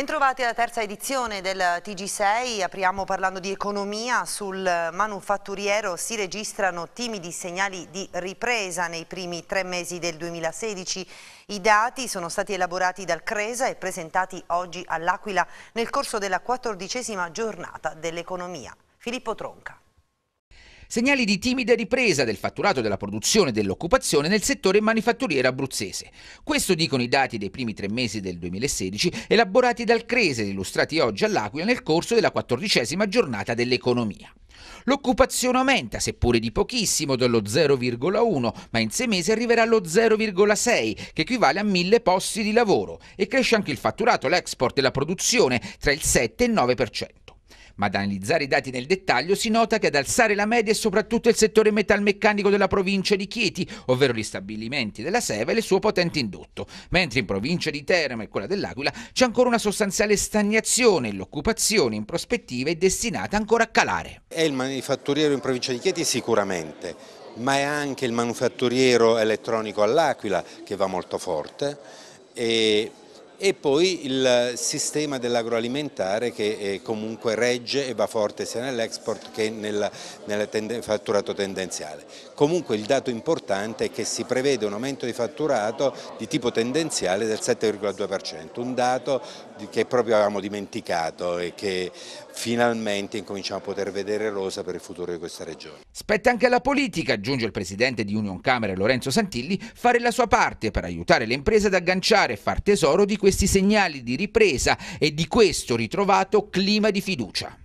Bentrovati alla terza edizione del TG6, apriamo parlando di economia, sul manufatturiero si registrano timidi segnali di ripresa nei primi tre mesi del 2016, i dati sono stati elaborati dal Cresa e presentati oggi all'Aquila nel corso della quattordicesima giornata dell'economia. Filippo Tronca. Segnali di timida ripresa del fatturato della produzione e dell'occupazione nel settore manifatturiero abruzzese. Questo dicono i dati dei primi tre mesi del 2016 elaborati dal Crese e illustrati oggi all'Aquila nel corso della quattordicesima giornata dell'economia. L'occupazione aumenta, seppure di pochissimo, dello 0,1, ma in sei mesi arriverà allo 0,6, che equivale a mille posti di lavoro, e cresce anche il fatturato, l'export e la produzione tra il 7 e il 9%. Ma ad analizzare i dati nel dettaglio si nota che ad alzare la media è soprattutto il settore metalmeccanico della provincia di Chieti, ovvero gli stabilimenti della Seva e il suo potente indotto, mentre in provincia di Teramo e quella dell'Aquila c'è ancora una sostanziale stagnazione e l'occupazione in prospettiva è destinata ancora a calare. È il manifatturiero in provincia di Chieti sicuramente, ma è anche il manufatturiero elettronico all'Aquila che va molto forte e e poi il sistema dell'agroalimentare che eh, comunque regge e va forte sia nell'export che nel, tende, fatturato tendenziale. Comunque il dato importante è che si prevede un aumento di fatturato di tipo tendenziale del 7,2%, un dato che proprio avevamo dimenticato e che finalmente incominciamo a poter vedere rosa per il futuro di questa regione. Spetta anche alla politica, aggiunge il presidente di Union Camere Lorenzo Santilli, fare la sua parte per aiutare le imprese ad agganciare e far tesoro di questi segnali di ripresa e di questo ritrovato clima di fiducia.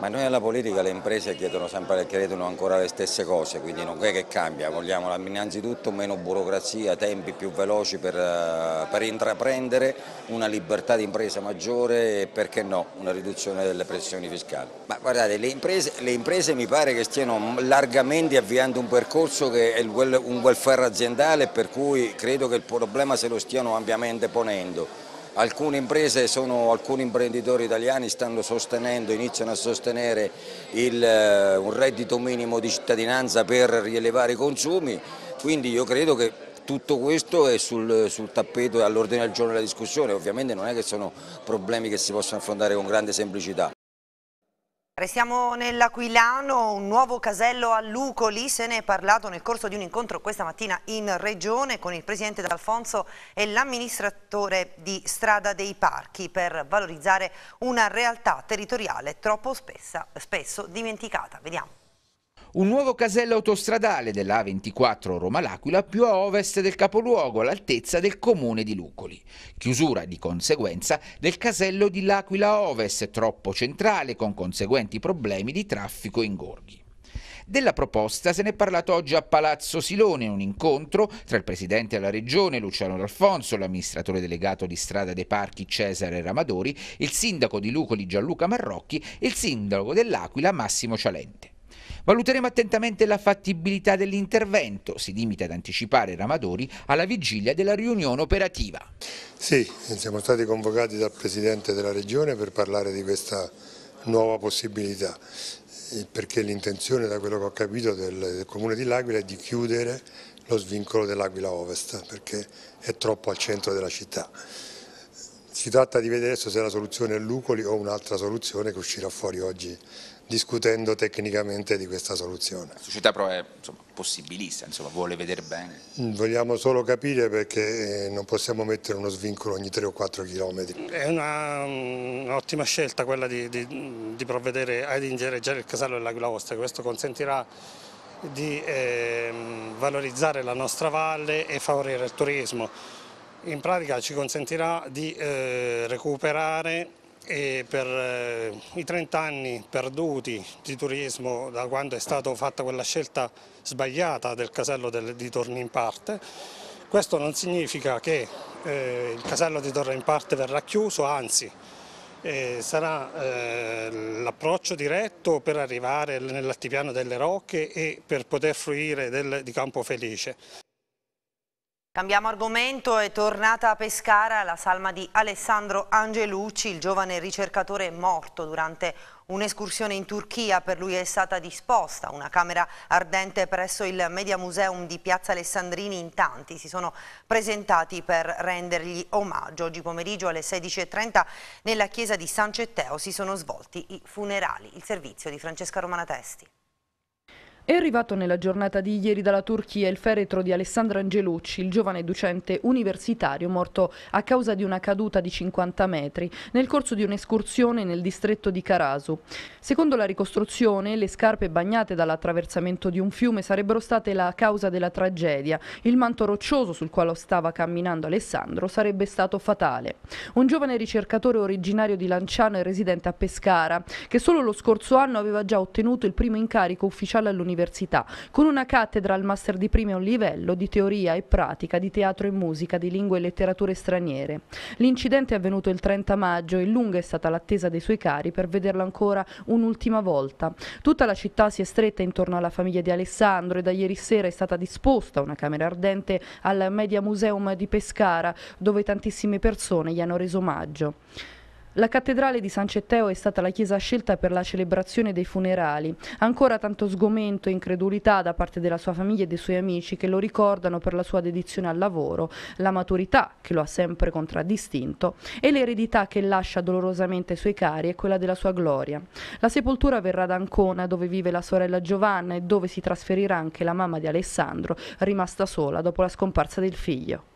Ma noi alla politica le imprese chiedono sempre e credono ancora le stesse cose, quindi non è che cambia, vogliamo innanzitutto meno burocrazia, tempi più veloci per, eh, per intraprendere, una libertà di impresa maggiore e perché no, una riduzione delle pressioni fiscali. Ma guardate, le imprese, le imprese mi pare che stiano largamente avviando un percorso che è un welfare aziendale per cui credo che il problema se lo stiano ampiamente ponendo alcune imprese, sono, alcuni imprenditori italiani stanno sostenendo, iniziano a sostenere il, eh, un reddito minimo di cittadinanza per rielevare i consumi, quindi io credo che tutto questo è sul, sul tappeto e all'ordine del giorno della discussione, ovviamente non è che sono problemi che si possono affrontare con grande semplicità. Restiamo nell'Aquilano, un nuovo casello a Lucoli, se ne è parlato nel corso di un incontro questa mattina in Regione con il Presidente D'Alfonso e l'amministratore di Strada dei Parchi per valorizzare una realtà territoriale troppo spessa, spesso dimenticata. Vediamo un nuovo casello autostradale della A24 Roma-L'Aquila più a ovest del capoluogo, all'altezza del comune di Lucoli. Chiusura di conseguenza del casello di L'Aquila Ovest, troppo centrale, con conseguenti problemi di traffico e ingorghi. Della proposta se ne è parlato oggi a Palazzo Silone, in un incontro tra il presidente della regione Luciano D'Alfonso, l'amministratore delegato di Strada dei Parchi Cesare Ramadori, il sindaco di Lucoli Gianluca Marrocchi e il sindaco dell'Aquila Massimo Cialente. Valuteremo attentamente la fattibilità dell'intervento, si limita ad anticipare Ramadori alla vigilia della riunione operativa. Sì, siamo stati convocati dal Presidente della Regione per parlare di questa nuova possibilità eh, perché l'intenzione da quello che ho capito del, del Comune di L'Aquila è di chiudere lo svincolo dell'Aquila Ovest perché è troppo al centro della città. Si tratta di vedere adesso se la soluzione è Lucoli o un'altra soluzione che uscirà fuori oggi discutendo tecnicamente di questa soluzione. La società però è insomma, possibilista, insomma, vuole vedere bene. Mm, vogliamo solo capire perché eh, non possiamo mettere uno svincolo ogni 3 o 4 chilometri. È mm, un'ottima scelta quella di, di, mm, di provvedere ad ingereggiare il casello dell'Aquila Ostia, questo consentirà di eh, valorizzare la nostra valle e favorire il turismo. In pratica ci consentirà di eh, recuperare e per eh, i 30 anni perduti di turismo da quando è stata fatta quella scelta sbagliata del casello di Torni in Parte. Questo non significa che eh, il casello di Torre in Parte verrà chiuso, anzi eh, sarà eh, l'approccio diretto per arrivare nell'altipiano delle Rocche e per poter fruire del, di Campo Felice. Cambiamo argomento, è tornata a Pescara la salma di Alessandro Angelucci, il giovane ricercatore morto durante un'escursione in Turchia. Per lui è stata disposta una camera ardente presso il Media Museum di Piazza Alessandrini. In tanti si sono presentati per rendergli omaggio. Oggi pomeriggio alle 16.30 nella chiesa di San Cetteo si sono svolti i funerali. Il servizio di Francesca Romana Testi. È arrivato nella giornata di ieri dalla Turchia il feretro di Alessandro Angelucci, il giovane docente universitario morto a causa di una caduta di 50 metri nel corso di un'escursione nel distretto di Carasu. Secondo la ricostruzione, le scarpe bagnate dall'attraversamento di un fiume sarebbero state la causa della tragedia. Il manto roccioso sul quale stava camminando Alessandro sarebbe stato fatale. Un giovane ricercatore originario di Lanciano e residente a Pescara, che solo lo scorso anno aveva già ottenuto il primo incarico ufficiale all'università dell'università, con una cattedra al master di primo livello di teoria e pratica di teatro e musica, di lingue e letterature straniere. L'incidente è avvenuto il 30 maggio e lunga è stata l'attesa dei suoi cari per vederla ancora un'ultima volta. Tutta la città si è stretta intorno alla famiglia di Alessandro e da ieri sera è stata disposta una camera ardente al Media Museum di Pescara, dove tantissime persone gli hanno reso omaggio. La cattedrale di San Cetteo è stata la chiesa scelta per la celebrazione dei funerali. Ancora tanto sgomento e incredulità da parte della sua famiglia e dei suoi amici che lo ricordano per la sua dedizione al lavoro, la maturità che lo ha sempre contraddistinto e l'eredità che lascia dolorosamente ai suoi cari e quella della sua gloria. La sepoltura verrà ad Ancona dove vive la sorella Giovanna e dove si trasferirà anche la mamma di Alessandro, rimasta sola dopo la scomparsa del figlio.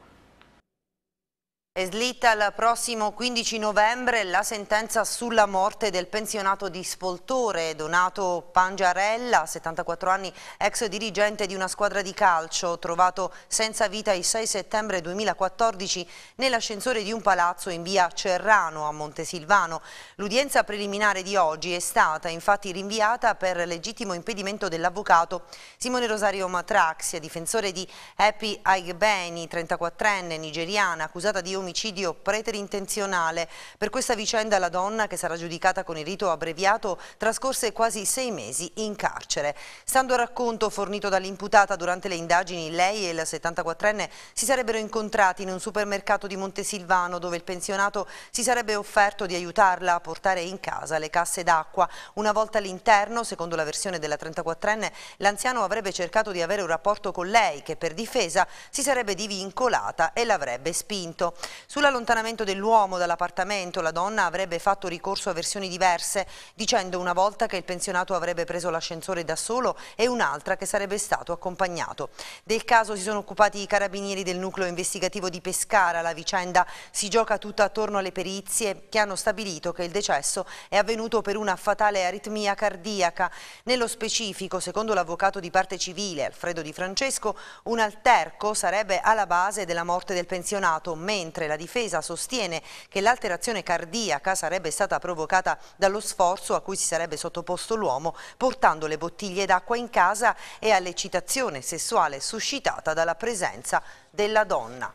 È slitta il prossimo 15 novembre la sentenza sulla morte del pensionato di Spoltore, Donato Pangiarella, 74 anni, ex dirigente di una squadra di calcio, trovato senza vita il 6 settembre 2014 nell'ascensore di un palazzo in via Cerrano a Montesilvano. L'udienza preliminare di oggi è stata infatti rinviata per legittimo impedimento dell'avvocato Simone Rosario Matraxia, difensore di Happy Aigbeni, 34enne, nigeriana, accusata di omicidio omicidio preterintenzionale. Per questa vicenda la donna, che sarà giudicata con il rito abbreviato, trascorse quasi sei mesi in carcere. Stando al racconto fornito dall'imputata durante le indagini, lei e la 74enne si sarebbero incontrati in un supermercato di Montesilvano dove il pensionato si sarebbe offerto di aiutarla a portare in casa le casse d'acqua. Una volta all'interno, secondo la versione della 34enne, l'anziano avrebbe cercato di avere un rapporto con lei che per difesa si sarebbe divincolata e l'avrebbe spinto. Sull'allontanamento dell'uomo dall'appartamento la donna avrebbe fatto ricorso a versioni diverse, dicendo una volta che il pensionato avrebbe preso l'ascensore da solo e un'altra che sarebbe stato accompagnato. Del caso si sono occupati i carabinieri del nucleo investigativo di Pescara. La vicenda si gioca tutta attorno alle perizie che hanno stabilito che il decesso è avvenuto per una fatale aritmia cardiaca. Nello specifico, secondo l'avvocato di parte civile Alfredo Di Francesco, un alterco sarebbe alla base della morte del pensionato, mentre Inoltre la difesa sostiene che l'alterazione cardiaca sarebbe stata provocata dallo sforzo a cui si sarebbe sottoposto l'uomo portando le bottiglie d'acqua in casa e all'eccitazione sessuale suscitata dalla presenza della donna.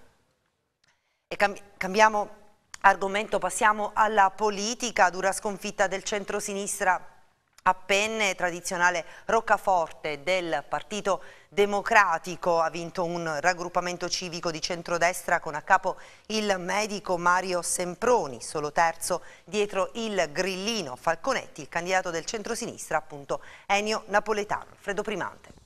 E cambi cambiamo argomento, passiamo alla politica, dura sconfitta del centro-sinistra a penne, tradizionale roccaforte del partito Democratico ha vinto un raggruppamento civico di centrodestra con a capo il medico Mario Semproni, solo terzo dietro il grillino Falconetti, il candidato del centrosinistra appunto Ennio Napoletano. Freddo Primante.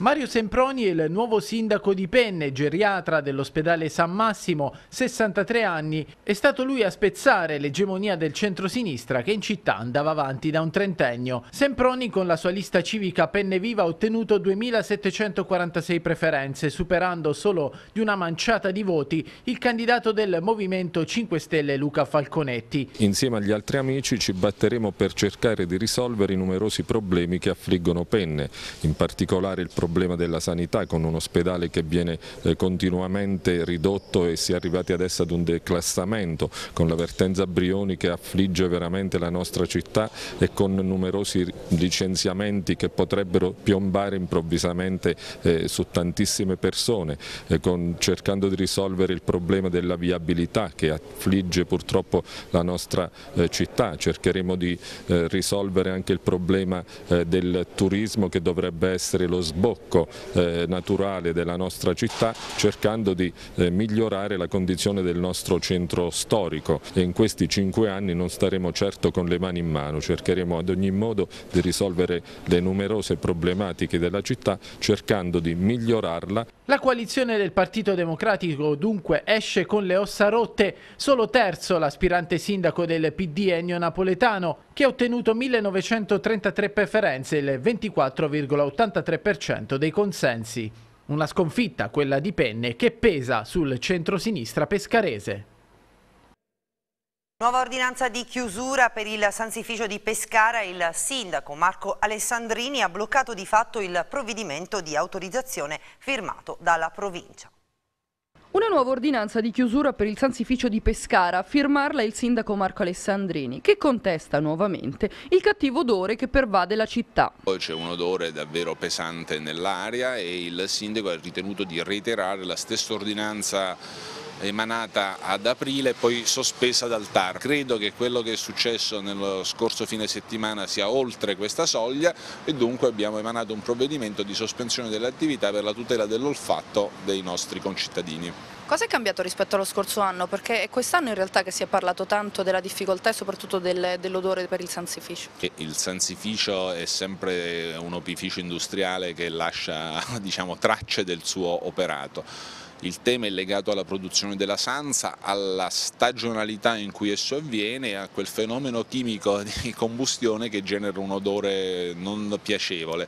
Mario Semproni è il nuovo sindaco di Penne, geriatra dell'ospedale San Massimo, 63 anni. È stato lui a spezzare l'egemonia del centro-sinistra che in città andava avanti da un trentennio. Semproni con la sua lista civica Penne Viva ha ottenuto 2.746 preferenze, superando solo di una manciata di voti il candidato del Movimento 5 Stelle Luca Falconetti. Insieme agli altri amici ci batteremo per cercare di risolvere i numerosi problemi che affliggono Penne, in particolare il problema problema della sanità con un ospedale che viene eh, continuamente ridotto e si è arrivati adesso ad un declassamento con l'avvertenza Brioni che affligge veramente la nostra città e con numerosi licenziamenti che potrebbero piombare improvvisamente eh, su tantissime persone, eh, cercando di risolvere il problema della viabilità che affligge purtroppo la nostra città, cercheremo di risolvere anche il problema del turismo che dovrebbe essere lo sbocco tocco eh, naturale della nostra città cercando di eh, migliorare la condizione del nostro centro storico e in questi cinque anni non staremo certo con le mani in mano, cercheremo ad ogni modo di risolvere le numerose problematiche della città cercando di migliorarla. La coalizione del Partito Democratico dunque esce con le ossa rotte, solo terzo l'aspirante sindaco del PD Ennio Napoletano che ha ottenuto 1933 preferenze, il 24,83%. 10% dei consensi. Una sconfitta, quella di Penne, che pesa sul centrosinistra pescarese. Nuova ordinanza di chiusura per il Sansificio di Pescara. Il sindaco Marco Alessandrini ha bloccato di fatto il provvedimento di autorizzazione firmato dalla provincia. Una nuova ordinanza di chiusura per il sansificio di Pescara, a firmarla il sindaco Marco Alessandrini, che contesta nuovamente il cattivo odore che pervade la città. C'è un odore davvero pesante nell'aria e il sindaco ha ritenuto di reiterare la stessa ordinanza emanata ad aprile e poi sospesa dal TAR. Credo che quello che è successo nello scorso fine settimana sia oltre questa soglia e dunque abbiamo emanato un provvedimento di sospensione delle attività per la tutela dell'olfatto dei nostri concittadini. Cosa è cambiato rispetto allo scorso anno? Perché è quest'anno in realtà che si è parlato tanto della difficoltà e soprattutto del, dell'odore per il sansificio. Il sansificio è sempre un opificio industriale che lascia diciamo, tracce del suo operato. Il tema è legato alla produzione della sanza, alla stagionalità in cui esso avviene e a quel fenomeno chimico di combustione che genera un odore non piacevole.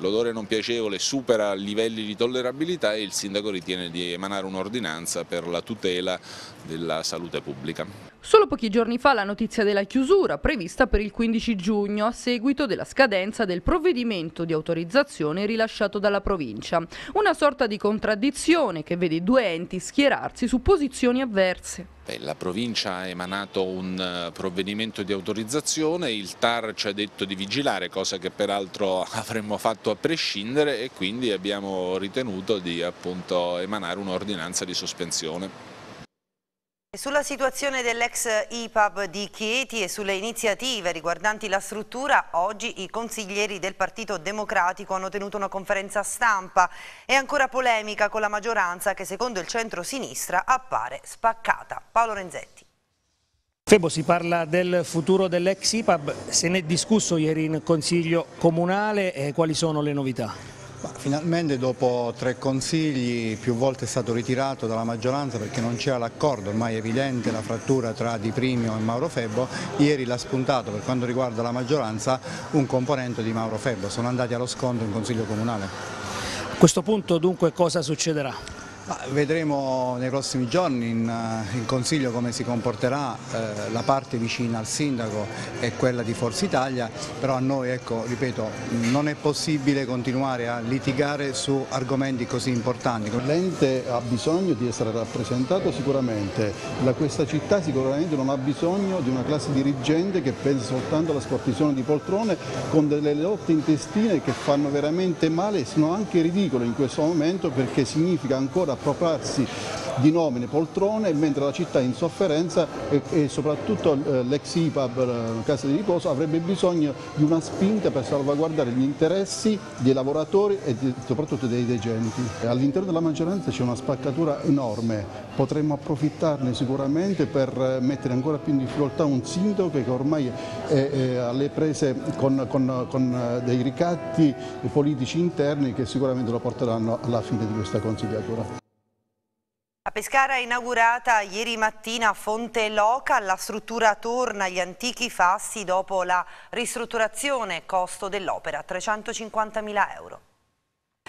L'odore non piacevole supera livelli di tollerabilità e il sindaco ritiene di emanare un'ordinanza per la tutela della salute pubblica. Solo pochi giorni fa la notizia della chiusura, prevista per il 15 giugno, a seguito della scadenza del provvedimento di autorizzazione rilasciato dalla provincia. Una sorta di contraddizione che vede i due enti schierarsi su posizioni avverse. La provincia ha emanato un eh, provvedimento di autorizzazione, il TAR ci ha detto di vigilare, cosa che peraltro avremmo fatto a prescindere e quindi abbiamo ritenuto di appunto, emanare un'ordinanza di sospensione. Sulla situazione dell'ex IPAB di Chieti e sulle iniziative riguardanti la struttura, oggi i consiglieri del Partito Democratico hanno tenuto una conferenza stampa e ancora polemica con la maggioranza che secondo il centro-sinistra appare spaccata. Paolo Renzetti. Febo, si parla del futuro dell'ex IPAB, se ne è discusso ieri in Consiglio Comunale, eh, quali sono le novità? finalmente dopo tre consigli più volte è stato ritirato dalla maggioranza perché non c'era l'accordo, ormai è evidente la frattura tra Di Primio e Mauro Febbo, ieri l'ha spuntato per quanto riguarda la maggioranza un componente di Mauro Febbo, sono andati allo scontro in Consiglio Comunale. A questo punto dunque cosa succederà? Vedremo nei prossimi giorni in, eh, in Consiglio come si comporterà eh, la parte vicina al Sindaco e quella di Forza Italia, però a noi, ecco, ripeto, non è possibile continuare a litigare su argomenti così importanti. L'ente ha bisogno di essere rappresentato sicuramente, la, questa città sicuramente non ha bisogno di una classe dirigente che pensa soltanto alla spartizione di poltrone con delle lotte intestine che fanno veramente male e sono anche ridicole in questo momento perché significa ancora appropriarsi di nomine, poltrone, mentre la città in sofferenza e, e soprattutto eh, l'ex IPAB, eh, Casa di Riposo, avrebbe bisogno di una spinta per salvaguardare gli interessi dei lavoratori e di, soprattutto dei degenti. All'interno della maggioranza c'è una spaccatura enorme, potremmo approfittarne sicuramente per eh, mettere ancora più in difficoltà un sindaco che ormai è, è alle prese con, con, con dei ricatti politici interni che sicuramente lo porteranno alla fine di questa consigliatura. A Pescara è inaugurata ieri mattina Fonte Loca, la struttura torna agli antichi fassi dopo la ristrutturazione, costo dell'opera 350 mila euro.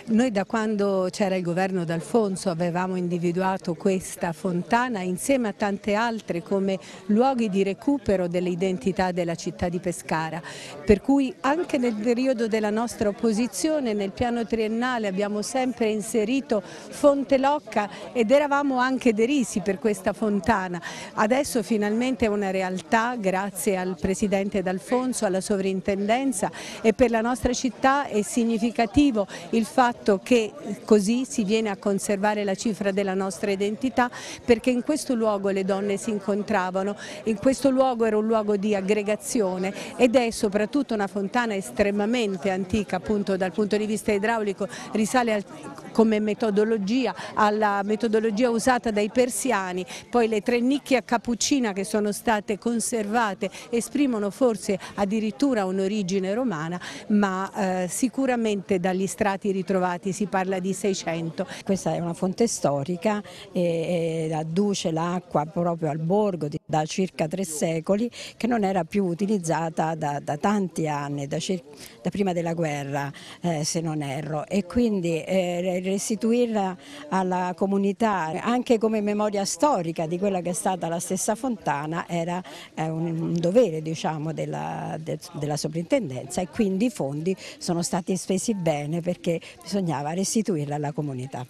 Noi da quando c'era il governo d'Alfonso avevamo individuato questa fontana insieme a tante altre come luoghi di recupero dell'identità della città di Pescara, per cui anche nel periodo della nostra opposizione nel piano triennale abbiamo sempre inserito Fonte Locca ed eravamo anche derisi per questa fontana. Adesso finalmente è una realtà grazie al Presidente d'Alfonso, alla Sovrintendenza e per la nostra città è significativo il fatto fatto che così si viene a conservare la cifra della nostra identità perché in questo luogo le donne si incontravano, in questo luogo era un luogo di aggregazione ed è soprattutto una fontana estremamente antica appunto dal punto di vista idraulico, risale al, come metodologia alla metodologia usata dai persiani, poi le tre nicchie a cappuccina che sono state conservate esprimono forse addirittura un'origine romana ma eh, sicuramente dagli strati ritrovati ritrovati, si parla di 600. Questa è una fonte storica e, e adduce l'acqua proprio al borgo di da circa tre secoli che non era più utilizzata da, da tanti anni, da, circa, da, prima della guerra eh, se non erro e quindi eh, restituirla alla comunità anche come memoria storica di quella che è stata la stessa fontana era eh, un, un, dovere diciamo, della, de, della sovrintendenza e quindi i fondi sono stati spesi bene perché bisognava restituirla alla comunità.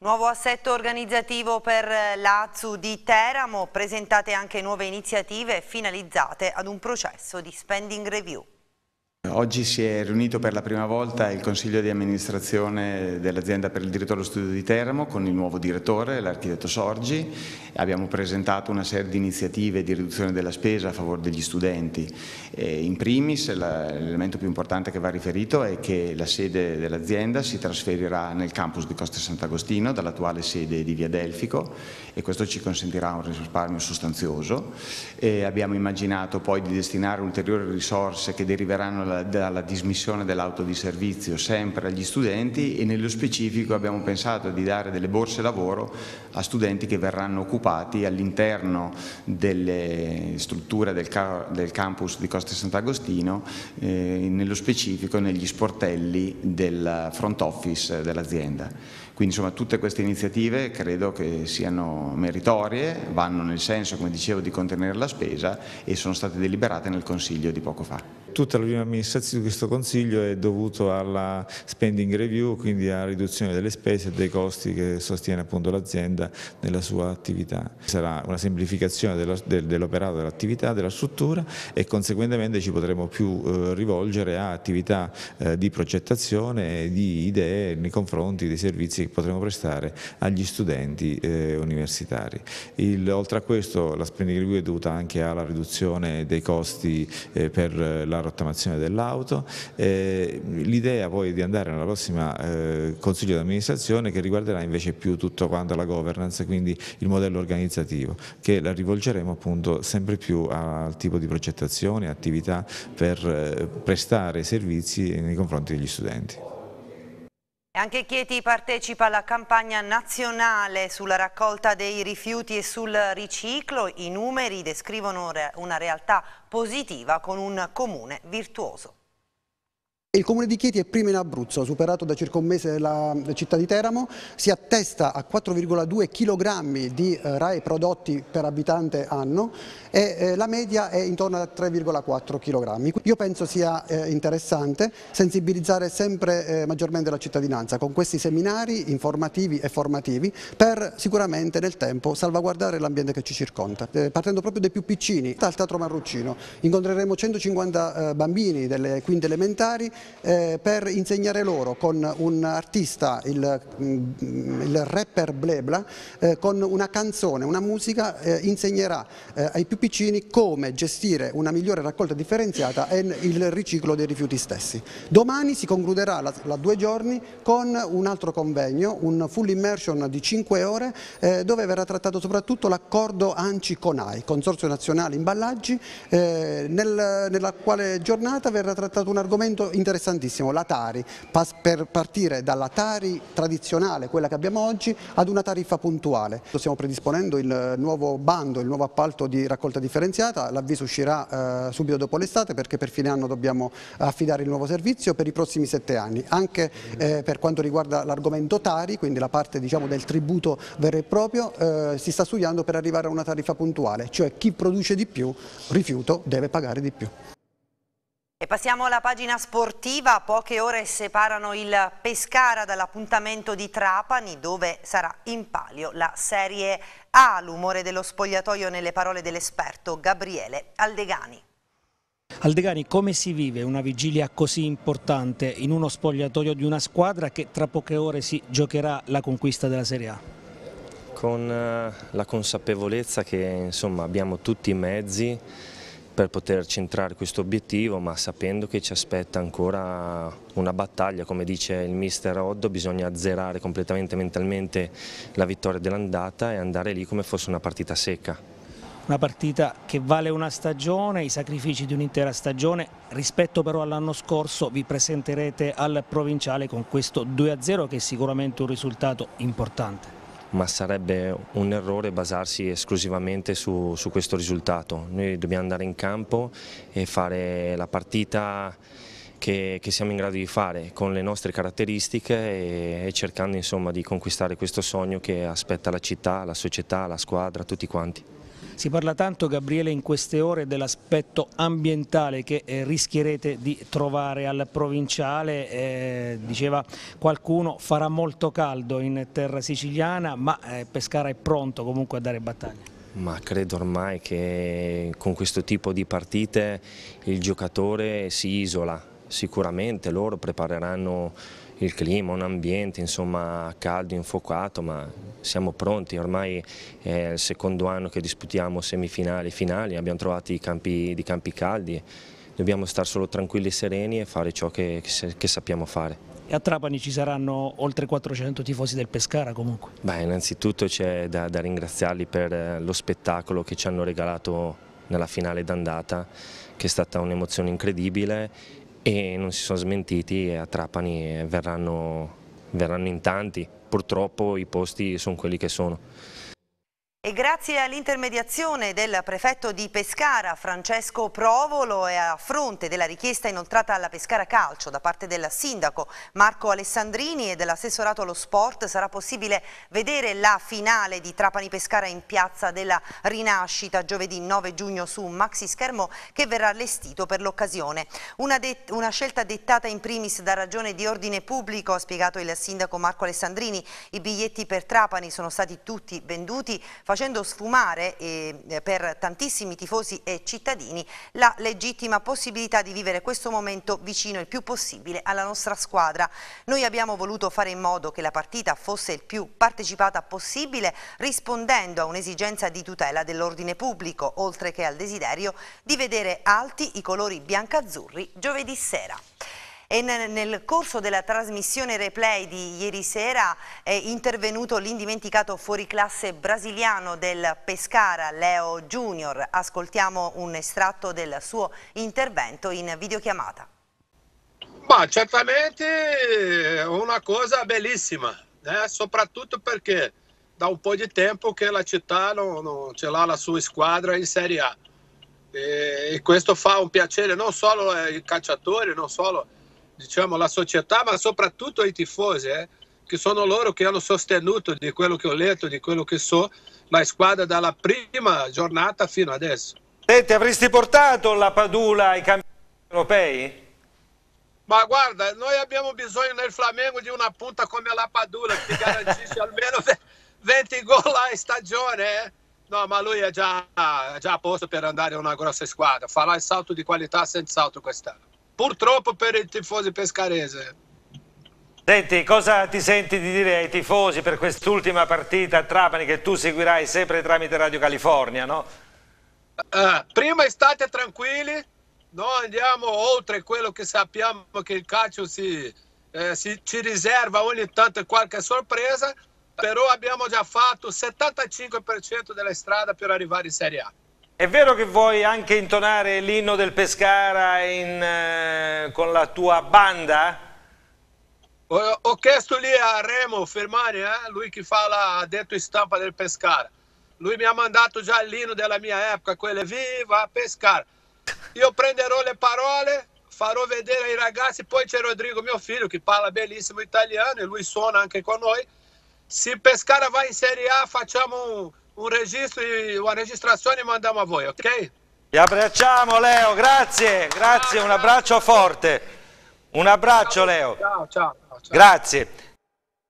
Nuovo assetto organizzativo per l'Azu di Teramo, presentate anche nuove iniziative finalizzate ad un processo di spending review. Oggi si è riunito per la prima volta il Consiglio di amministrazione dell'azienda per il diritto allo studio di Teramo con il nuovo direttore, l'architetto Sorgi. Abbiamo presentato una serie di iniziative di riduzione della spesa a favore degli studenti. in primis l'elemento più importante che va riferito è che la sede dell'azienda si trasferirà nel campus di Costa Sant'Agostino dall'attuale sede di Via Delfico e questo ci consentirà un risparmio sostanzioso. abbiamo immaginato poi di destinare ulteriori risorse che deriveranno dalla, dismissione dell'auto di servizio sempre agli studenti e nello specifico abbiamo pensato di dare delle borse lavoro a studenti che verranno occupati all'interno delle strutture del, del, campus di Costa Sant'Agostino, eh, nello specifico negli sportelli del front office dell'azienda. Quindi insomma tutte queste iniziative credo che siano meritorie, vanno nel senso, come dicevo, di contenere la spesa e sono state deliberate nel Consiglio di poco fa. Tutta la prima amministrazione di questo Consiglio è dovuta alla spending review, quindi alla riduzione delle spese e dei costi che sostiene appunto l'azienda nella sua attività. Sarà una semplificazione dell'operato dell'attività, della struttura e conseguentemente ci potremo più eh, rivolgere a attività eh, di progettazione e di idee nei confronti dei servizi che che potremo prestare agli studenti eh, universitari. Il, oltre a questo la spending review è dovuta anche alla riduzione dei costi eh, per la rottamazione dell'auto, eh, l'idea poi è di andare nella prossima eh, consiglio di amministrazione che riguarderà invece più tutto quanto la governance, quindi il modello organizzativo che la rivolgeremo appunto sempre più al tipo di progettazione, attività per eh, prestare servizi nei confronti degli studenti. Anche Chieti partecipa alla campagna nazionale sulla raccolta dei rifiuti e sul riciclo. I numeri descrivono una realtà positiva con un comune virtuoso. Il comune di Chieti è primo in Abruzzo, superato da circa un mese la città di Teramo, si attesta a 4,2 kg di eh, RAE prodotti per abitante anno e eh, la media è intorno a 3,4 kg. Io penso sia eh, interessante sensibilizzare sempre maggiormente la cittadinanza con questi seminari informativi e formativi per sicuramente nel tempo salvaguardare l'ambiente che ci circonda. Partendo proprio dai più piccini, dal Teatro Marruccino incontreremo 150 bambini delle quinte elementari eh, per insegnare loro con un artista, il, mm, il rapper Blebla, eh, con una canzone, una musica, eh, insegnerà eh, ai più piccini come gestire una migliore raccolta differenziata e il riciclo dei rifiuti stessi. Domani si concluderà la, la due giorni con un altro convegno, un full immersion di 5 ore eh, dove verrà trattato soprattutto l'accordo ANCI-CONAI, Consorzio Nazionale Imballaggi, eh, nel, nella quale giornata verrà trattato un argomento interessante interessantissimo la Tari, per partire dalla Tari tradizionale, quella che abbiamo oggi, ad una tariffa puntuale. Stiamo predisponendo il nuovo bando, il nuovo appalto di raccolta differenziata, l'avviso uscirà eh, subito dopo l'estate perché per fine anno dobbiamo affidare il nuovo servizio per i prossimi sette anni, anche eh, per quanto riguarda l'argomento Tari, quindi la parte diciamo, del tributo vero e proprio, eh, si sta studiando per arrivare a una tariffa puntuale, cioè chi produce di più rifiuto deve pagare di più. E passiamo alla pagina sportiva, poche ore separano il Pescara dall'appuntamento di Trapani dove sarà in palio la Serie A, l'umore dello spogliatoio nelle parole dell'esperto Gabriele Aldegani. Aldegani, come si vive una vigilia così importante in uno spogliatoio di una squadra che tra poche ore si giocherà la conquista della Serie A? Con eh, la consapevolezza che insomma, abbiamo tutti i mezzi per poter centrare questo obiettivo, ma sapendo che ci aspetta ancora una battaglia, come dice il mister Oddo, bisogna azzerare completamente mentalmente la vittoria dell'andata e andare lì come fosse una partita secca una partita che vale una stagione, i sacrifici di un'intera stagione, rispetto però all'anno scorso vi presenterete al provinciale con questo 2-0 che è sicuramente un risultato importante ma sarebbe un errore basarsi esclusivamente su, su questo risultato. Noi dobbiamo andare in campo e fare la partita che, che, siamo in grado di fare con le nostre caratteristiche e, e cercando insomma, di conquistare questo sogno che aspetta la città, la società, la squadra, tutti quanti. Si parla tanto, Gabriele, in queste ore dell'aspetto ambientale che eh, rischierete di trovare al provinciale. Eh, diceva qualcuno farà molto caldo in terra siciliana, ma eh, Pescara è pronto comunque a dare battaglia. Ma credo ormai che con questo tipo di partite il giocatore si isola, sicuramente loro prepareranno il clima, un ambiente insomma, caldo, infuocato, ma siamo pronti, ormai è il secondo anno che disputiamo semifinali e finali, abbiamo trovato i campi, di campi caldi, dobbiamo stare solo tranquilli e sereni e fare ciò che, che, che sappiamo fare. E a Trapani ci saranno oltre 400 tifosi del Pescara comunque? Beh, innanzitutto c'è da, da ringraziarli per eh, lo spettacolo che ci hanno regalato nella finale d'andata che è stata un'emozione incredibile e non si sono smentiti e a Trapani verranno, verranno in tanti. Purtroppo i posti sono quelli che sono. E grazie all'intermediazione del prefetto di Pescara, Francesco Provolo, e a fronte della richiesta inoltrata alla Pescara Calcio da parte del sindaco Marco Alessandrini e dell'assessorato allo sport, sarà possibile vedere la finale di Trapani Pescara in piazza della Rinascita giovedì 9 giugno su un maxi schermo che verrà allestito per l'occasione. Una, una scelta dettata in primis da ragione di ordine pubblico, ha spiegato il sindaco Marco Alessandrini. I biglietti per Trapani sono stati tutti venduti, facendo facendo sfumare eh, per tantissimi tifosi e cittadini la legittima possibilità di vivere questo momento vicino il più possibile alla nostra squadra. Noi abbiamo voluto fare in modo che la partita fosse il più partecipata possibile rispondendo a un'esigenza di tutela dell'ordine pubblico, oltre che al desiderio di vedere alti i colori bianca-azzurri giovedì sera. E nel corso della trasmissione replay di ieri sera è intervenuto l'indimenticato fuoriclasse brasiliano del Pescara, Leo Junior. Ascoltiamo un estratto del suo intervento in videochiamata. Ma certamente è una cosa bellissima, né? soprattutto perché da un po' di tempo che la città non, non ce l'ha la sua squadra in Serie A. E, e questo fa un piacere non solo ai calciatori, non solo diciamo, la società, ma soprattutto i tifosi, eh, che sono loro che hanno sostenuto di quello che ho letto, di quello che so, la squadra dalla prima giornata fino adesso. Senti, avresti portato la Padula ai campionati europei? Ma guarda, noi abbiamo bisogno nel Flamengo di una punta come la Padula che garantisce almeno 20 gol a stagione. Eh? No, ma lui è già, già a posto per andare in una grossa squadra. Farà il salto di qualità senza salto quest'anno purtroppo per i tifosi pescarese. Senti, cosa ti senti di dire ai tifosi per quest'ultima partita a Trapani che tu seguirai sempre tramite Radio California, no? Uh, prima state tranquilli, noi andiamo oltre quello che sappiamo che il calcio si, eh, si, ci riserva ogni tanto qualche sorpresa, però abbiamo già fatto il 75% della strada per arrivare in Serie A. È vero che vuoi anche intonare l'inno del Pescara in, eh, con la tua banda? Ho, ho, chiesto lì a Remo Fermani, eh, lui che fa la dentro in stampa del Pescara. Lui mi ha mandato già l'inno della mia epoca, quelle viva Pescara. Io prenderò le parole, farò vedere ai ragazzi, poi c'è Rodrigo, mio figlio, che parla bellissimo italiano e lui suona anche con noi. Se Pescara va in Serie A facciamo un un registro, una registrazione e mandiamo a voi, ok? Ti abbracciamo Leo, grazie, grazie, un abbraccio forte. Un abbraccio ciao, Leo. Ciao, ciao, ciao. Grazie.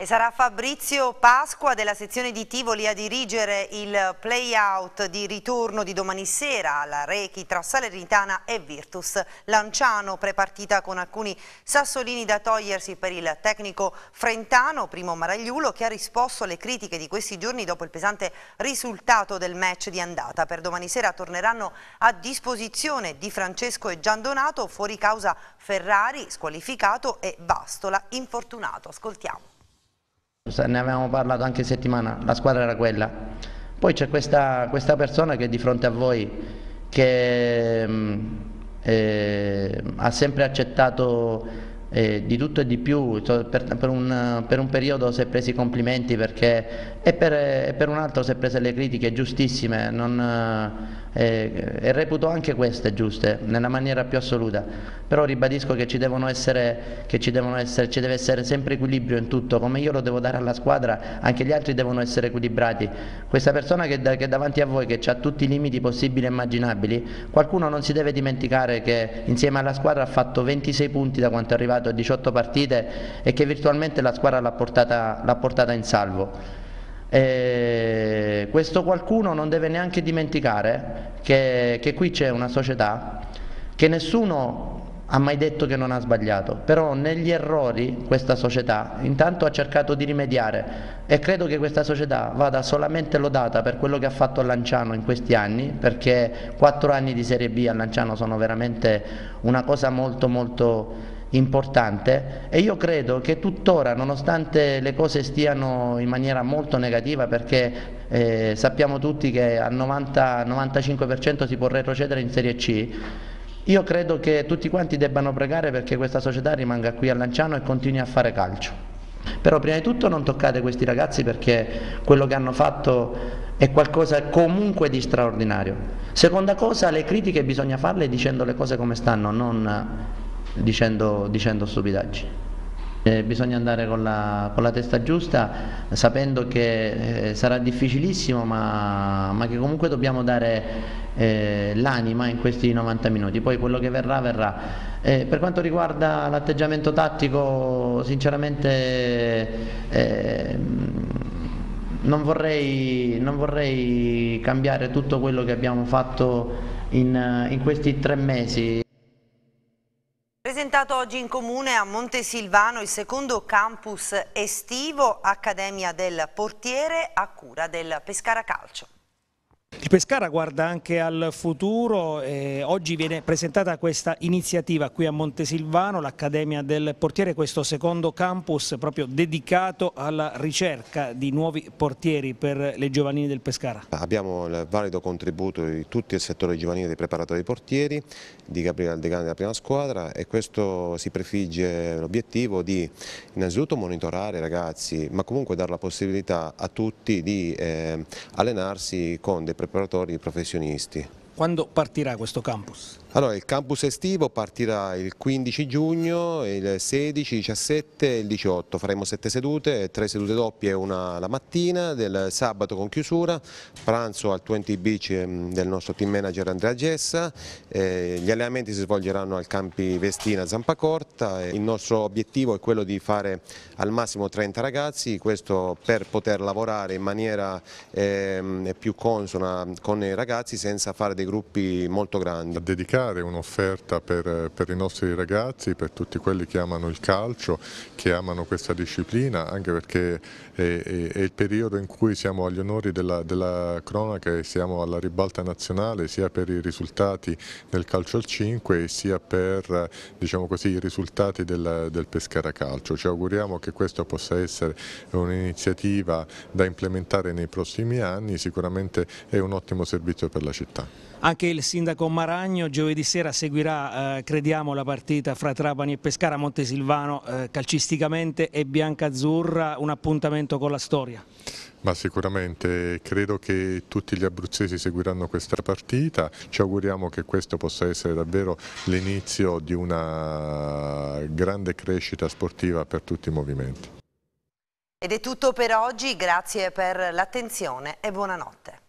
E sarà Fabrizio Pasqua della sezione di Tivoli a dirigere il play-out di ritorno di domani sera alla Rechi tra Salernitana e Virtus Lanciano, prepartita con alcuni sassolini da togliersi per il tecnico frentano Primo Maragliulo che ha risposto alle critiche di questi giorni dopo il pesante risultato del match di andata. Per domani sera torneranno a disposizione di Francesco e Giandonato, fuori causa Ferrari squalificato e Bastola infortunato. Ascoltiamo ne avevamo parlato anche settimana, la squadra era quella. Poi c'è questa, questa, persona che è di fronte a voi che mm, eh, ha sempre accettato eh, di tutto e di più, per, per, un, per, un, periodo si è presi i complimenti perché, e, per, e, per, un altro si è prese le critiche giustissime. Non, eh, e reputo anche queste giuste nella maniera più assoluta, però ribadisco che, ci, essere, che ci, essere, ci, deve essere sempre equilibrio in tutto, come io lo devo dare alla squadra, anche gli altri devono essere equilibrati. Questa persona che, da, che davanti a voi, che ha tutti i limiti possibili e immaginabili, qualcuno non si deve dimenticare che insieme alla squadra ha fatto 26 punti da quanto è arrivato a 18 partite e che virtualmente la squadra l'ha portata, portata in salvo. E questo qualcuno non deve neanche dimenticare che, che qui c'è una società che nessuno ha mai detto che non ha sbagliato, però negli errori questa società intanto ha cercato di rimediare e credo che questa società vada solamente lodata per quello che ha fatto a Lanciano in questi anni, perché quattro anni di Serie B a Lanciano sono veramente una cosa molto molto importante e io credo che tuttora nonostante le cose stiano in maniera molto negativa perché eh, sappiamo tutti che al 90-95% si può retrocedere in Serie C io credo che tutti quanti debbano pregare perché questa società rimanga qui a Lanciano e continui a fare calcio però prima di tutto non toccate questi ragazzi perché quello che hanno fatto è qualcosa comunque di straordinario seconda cosa le critiche bisogna farle dicendo le cose come stanno non dicendo, dicendo stupidaggini. Eh, bisogna andare con la, con la, testa giusta sapendo che eh, sarà difficilissimo ma, ma, che comunque dobbiamo dare eh, l'anima in questi 90 minuti poi quello che verrà verrà eh, per quanto riguarda l'atteggiamento tattico sinceramente eh, non vorrei, non vorrei cambiare tutto quello che abbiamo fatto in, in questi tre mesi diventato oggi in comune a Montesilvano il secondo campus estivo Accademia del Portiere a cura del Pescara Calcio. Il Pescara guarda anche al futuro, eh, oggi viene presentata questa iniziativa qui a Montesilvano, l'Accademia del Portiere, questo secondo campus proprio dedicato alla ricerca di nuovi portieri per le giovanili del Pescara. Abbiamo il valido contributo di tutto il settore giovanile dei preparatori portieri, di Gabriele Aldegani della prima squadra e questo si prefigge l'obiettivo di innanzitutto monitorare i ragazzi ma comunque dare la possibilità a tutti di eh, allenarsi con dei preparatori preparatori, i professionisti. Quando partirà questo campus? Allora, il campus estivo partirà il 15 giugno, il 16, il 17 e il 18. Faremo sette sedute, tre sedute doppie una la mattina, del sabato con chiusura, pranzo al 20 beach ehm, del nostro team manager Andrea Gessa. Eh, gli allenamenti si svolgeranno al Campi Vestina Zampacorta. Eh, il nostro obiettivo è quello di fare al massimo 30 ragazzi, questo per poter lavorare in maniera eh, più consona con i ragazzi senza fare dei gruppi molto grandi. A dedicare un'offerta per, per, i nostri ragazzi, per tutti quelli che amano il calcio, che amano questa disciplina, anche perché è, è, è il periodo in cui siamo agli onori della, della cronaca e siamo alla ribalta nazionale sia per i risultati del calcio al 5 sia per diciamo così, i risultati del, del Pescara Calcio. Ci auguriamo che questo possa essere un'iniziativa da implementare nei prossimi anni, sicuramente è un ottimo servizio per la città. Anche il sindaco Maragno giovedì sera seguirà, eh, crediamo, la partita fra Trapani e Pescara, Montesilvano, eh, calcisticamente e Biancazzurra, un appuntamento con la storia. Ma sicuramente credo che tutti gli abruzzesi seguiranno questa partita, ci auguriamo che questo possa essere davvero l'inizio di una grande crescita sportiva per tutti i movimenti. Ed è tutto per oggi, grazie per l'attenzione e buonanotte.